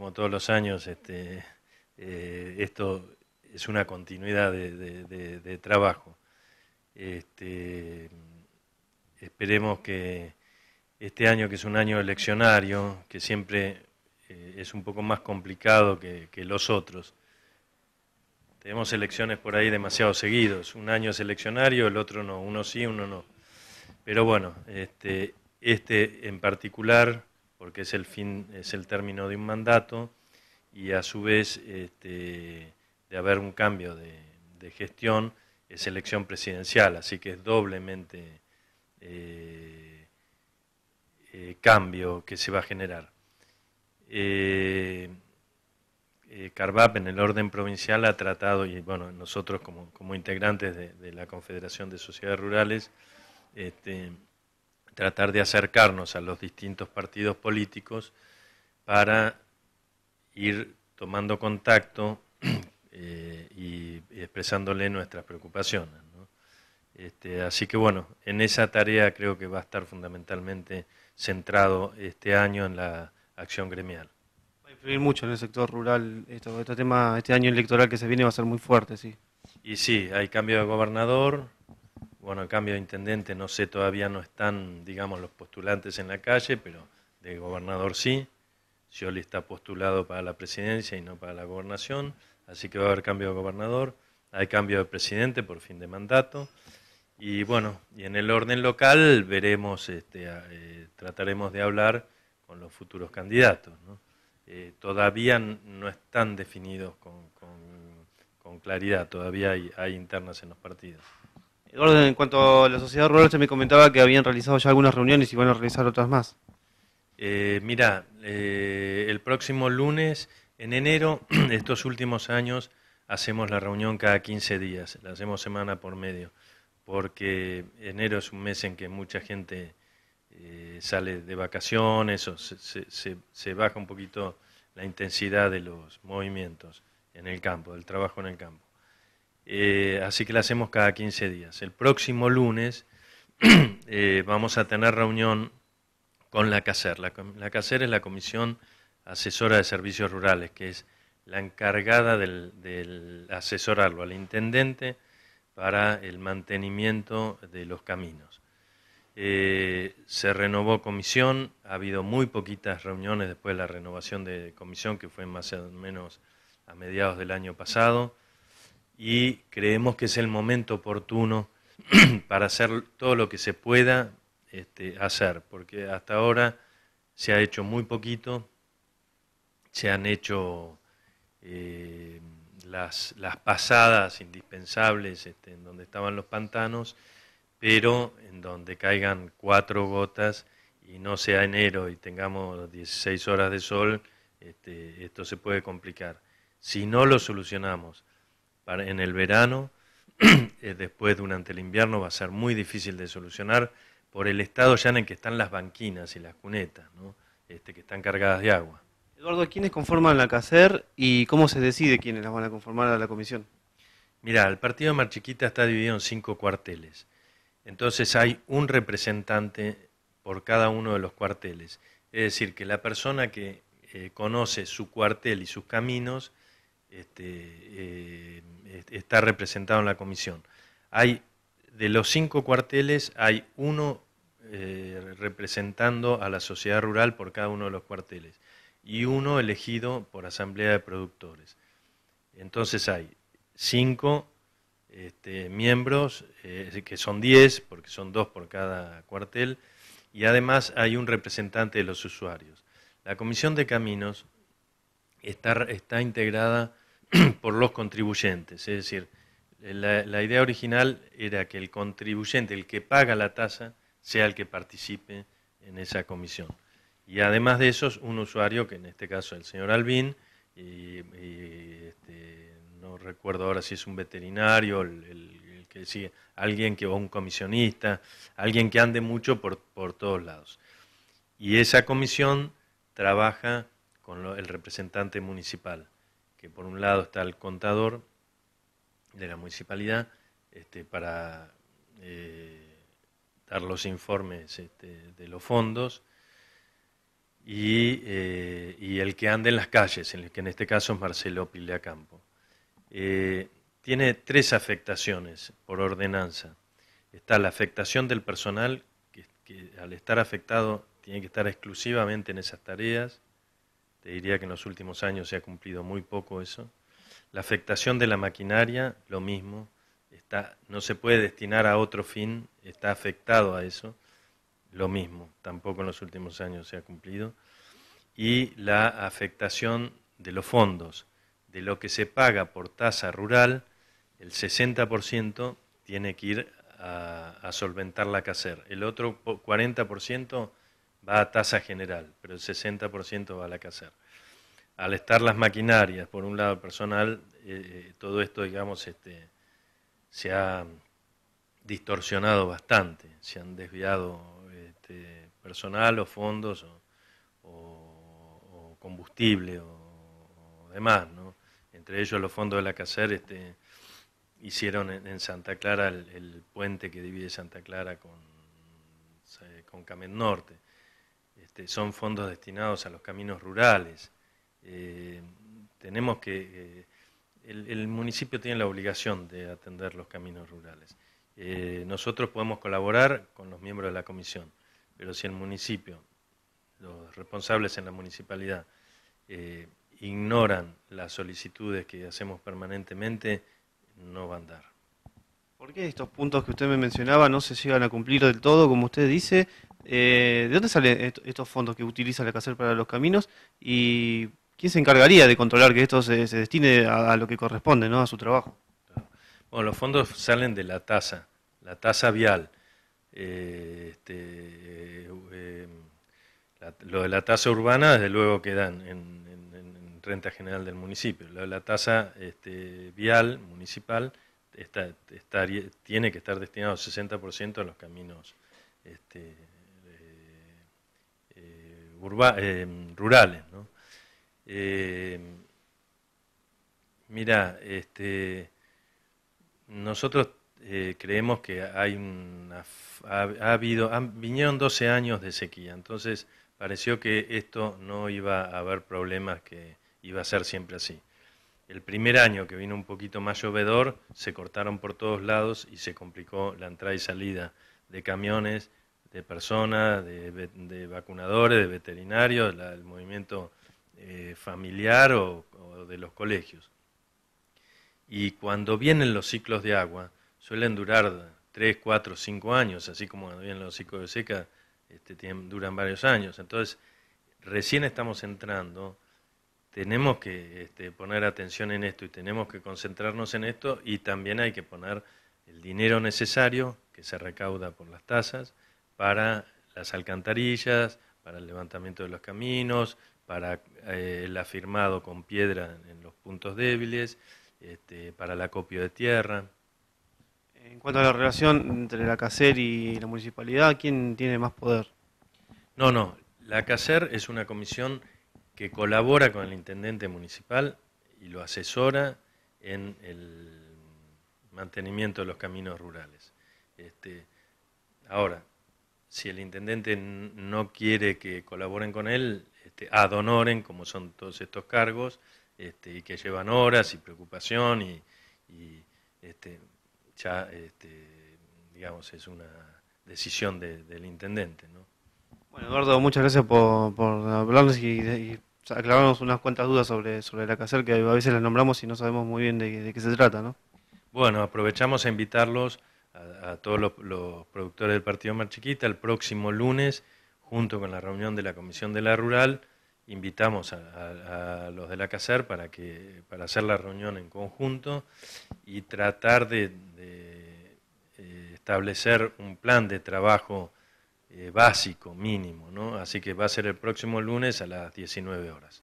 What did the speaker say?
como todos los años, este, eh, esto es una continuidad de, trabajo. Este, esperemos que este año, que es un año eleccionario, que siempre eh, es un poco más complicado que, los otros, tenemos elecciones por ahí demasiado seguidos. Un año es eleccionario, el otro no, uno sí, uno no. Pero bueno, este, este en particular porque es el fin, es el término de un mandato y a su vez este, de haber un cambio de, gestión es elección presidencial, así que es doblemente eh, eh, cambio que se va a generar. Eh, Carvap en el orden provincial ha tratado, y bueno, nosotros como, integrantes de, la Confederación de Sociedades Rurales, este, tratar de acercarnos a los distintos partidos políticos para ir tomando contacto eh, y, expresándole nuestras preocupaciones. Este, así que bueno, en esa tarea creo que va a estar fundamentalmente centrado este año en la acción gremial. Va a influir mucho en el sector rural, este tema, este año electoral que se viene va a ser muy fuerte, sí. Y sí, hay cambio de gobernador, bueno, el cambio de intendente, no sé, todavía no están, digamos, los postulantes en la calle, pero de gobernador sí. Scioli está postulado para la presidencia y no para la gobernación, así que va a haber cambio de gobernador. Hay cambio de presidente por fin de mandato. Y bueno, y en el orden local veremos, este, eh, trataremos de hablar con los futuros candidatos. Eh, todavía no están definidos con, claridad, todavía hay internas en los partidos. Eduardo, en cuanto a la sociedad rural, se me comentaba que habían realizado ya algunas reuniones y van a realizar otras más. Eh, mira, eh, el próximo lunes, en enero, de estos últimos años, hacemos la reunión cada 15 días, la hacemos semana por medio, porque enero es un mes en que mucha gente eh, sale de vacaciones o se baja un poquito la intensidad de los movimientos en el campo, del trabajo en el campo. Eh, así que la hacemos cada 15 días. El próximo lunes eh, vamos a tener reunión con la CACER. La, CACER es la Comisión Asesora de Servicios Rurales, que es la encargada del, asesorarlo al intendente para el mantenimiento de los caminos. Eh, se renovó comisión, ha habido muy poquitas reuniones después de la renovación de comisión, que fue más o menos a mediados del año pasado y creemos que es el momento oportuno para hacer todo lo que se pueda este, hacer, porque hasta ahora se ha hecho muy poquito, se han hecho eh, las, las, pasadas indispensables este, en donde estaban los pantanos, pero en donde caigan cuatro gotas y no sea enero y tengamos 16 horas de sol, este, esto se puede complicar. Si no lo solucionamos en el verano, eh, después durante el invierno va a ser muy difícil de solucionar por el estado ya en que están las banquinas y las cunetas, este, que están cargadas de agua. Eduardo, ¿quiénes conforman la CACER y cómo se decide quiénes las van a conformar a la comisión? Mira, el partido de Marchiquita está dividido en cinco cuarteles. Entonces hay un representante por cada uno de los cuarteles. Es decir, que la persona que eh, conoce su cuartel y sus caminos este, eh, está representado en la comisión. Hay de los cinco cuarteles hay uno eh, representando a la sociedad rural por cada uno de los cuarteles y uno elegido por asamblea de productores. Entonces hay cinco este, miembros, eh, que son diez, porque son dos por cada cuartel, y además hay un representante de los usuarios. La Comisión de Caminos está, está integrada por los contribuyentes. Es decir, la, idea original era que el contribuyente, el que paga la tasa, sea el que participe en esa comisión. Y además de eso, un usuario, que en este caso es el señor Albín, este, no recuerdo ahora si es un veterinario, alguien que o un comisionista, alguien que ande mucho por, todos lados. Y esa comisión trabaja con el representante municipal que por un lado está el contador de la municipalidad este, para eh, dar los informes este, de los fondos y, eh, el que anda en las calles, en que en este caso es Marcelo Pileacampo. Eh, tiene tres afectaciones por ordenanza. Está la afectación del personal, que al estar afectado tiene que estar exclusivamente en esas tareas te diría que en los últimos años se ha cumplido muy poco eso. La afectación de la maquinaria, lo mismo, está, no se puede destinar a otro fin, está afectado a eso, lo mismo, tampoco en los últimos años se ha cumplido. Y la afectación de los fondos, de lo que se paga por tasa rural, el 60% tiene que ir a, solventar la caser, el otro 40% va a tasa general, pero el 60% va a la CACER. Al estar las maquinarias, por un lado personal, eh, eh, todo esto, digamos, este, se ha distorsionado bastante, se han desviado este, personal o fondos o, combustible o, demás, ¿no? Entre ellos los fondos de la CACER este, hicieron en, Santa Clara el, puente que divide Santa Clara con, eh, con Norte este, son fondos destinados a los caminos rurales. Eh, tenemos que... Eh, el, municipio tiene la obligación de atender los caminos rurales. Eh, nosotros podemos colaborar con los miembros de la comisión, pero si el municipio, los responsables en la municipalidad, ignoran las solicitudes que hacemos permanentemente, no van a dar. ¿Por qué estos puntos que usted me mencionaba no se llegan a cumplir del todo, como usted dice? Eh, ¿De dónde salen estos fondos que utiliza la CACER para los caminos? ¿Y quién se encargaría de controlar que esto se, destine a, lo que corresponde, ¿no? a su trabajo? Bueno, los fondos salen de la tasa, la tasa vial. Eh, este, eh, lo de la tasa urbana, desde luego, quedan en, renta general del municipio. Lo de la tasa este, vial municipal tiene que estar destinado 60% a los caminos este, eh, eh, eh, rurales. mira, este, nosotros creemos que hay ha, habido, vinieron 12 años de sequía, entonces pareció que esto no iba a haber problemas, que iba a ser siempre así. El primer año que vino un poquito más llovedor, se cortaron por todos lados y se complicó la entrada y salida de camiones, de personas, de, vacunadores, de veterinarios, el movimiento eh, familiar o, de los colegios. Y cuando vienen los ciclos de agua, suelen durar 3, 4, 5 años, así como cuando vienen los ciclos de seca, este, duran varios años. Entonces, recién estamos entrando tenemos que este, poner atención en esto y tenemos que concentrarnos en esto y también hay que poner el dinero necesario que se recauda por las tasas para las alcantarillas, para el levantamiento de los caminos, para eh, el afirmado con piedra en los puntos débiles, este, para el acopio de tierra. En cuanto a la relación entre la CACER y la municipalidad, ¿quién tiene más poder? No, no. La CACER es una comisión que colabora con el intendente municipal y lo asesora en el mantenimiento de los caminos rurales. Este, ahora, si el intendente no quiere que colaboren con él, este, adonoren, como son todos estos cargos, este, y que llevan horas y preocupación, y, este, ya, digamos, es una decisión del intendente. Bueno, Eduardo, muchas gracias por, hablarles y, y aclaramos unas cuantas dudas sobre, sobre la CACER, que a veces las nombramos y no sabemos muy bien de, qué se trata, ¿no? Bueno, aprovechamos a invitarlos a, todos los, productores del Partido Mar Chiquita el próximo lunes, junto con la reunión de la Comisión de la Rural, invitamos a, los de la CACER para, que, para hacer la reunión en conjunto y tratar de, eh, establecer un plan de trabajo eh, básico, mínimo, ¿no? Así que va a ser el próximo lunes a las 19 horas.